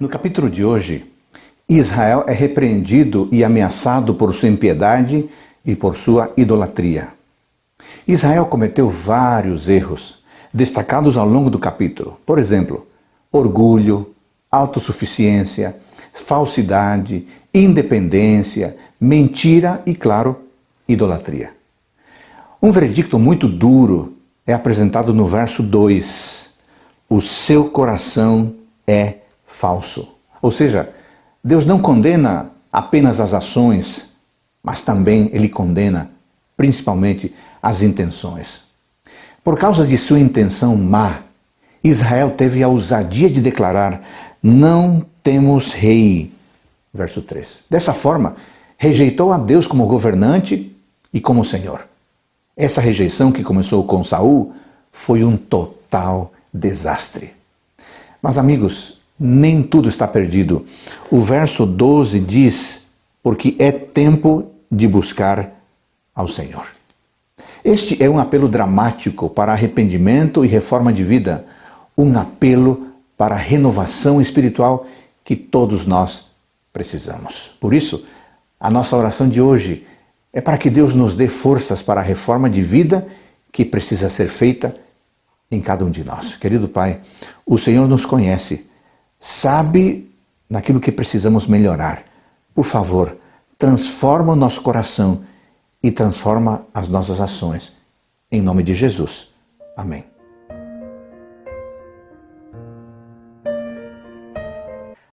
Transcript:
No capítulo de hoje, Israel é repreendido e ameaçado por sua impiedade e por sua idolatria. Israel cometeu vários erros, destacados ao longo do capítulo. Por exemplo, orgulho, autossuficiência, falsidade, independência, mentira e, claro, idolatria. Um verdicto muito duro é apresentado no verso 2. O seu coração é falso. Ou seja, Deus não condena apenas as ações, mas também ele condena principalmente as intenções. Por causa de sua intenção má, Israel teve a ousadia de declarar: Não temos rei. Verso 3. Dessa forma, rejeitou a Deus como governante e como Senhor. Essa rejeição que começou com Saul foi um total desastre. Mas amigos, nem tudo está perdido. O verso 12 diz: Porque é tempo de buscar ao Senhor. Este é um apelo dramático para arrependimento e reforma de vida, um apelo para a renovação espiritual que todos nós precisamos. Por isso, a nossa oração de hoje é para que Deus nos dê forças para a reforma de vida que precisa ser feita em cada um de nós. Querido Pai, o Senhor nos conhece sabe naquilo que precisamos melhorar. Por favor, transforma o nosso coração e transforma as nossas ações. Em nome de Jesus. Amém.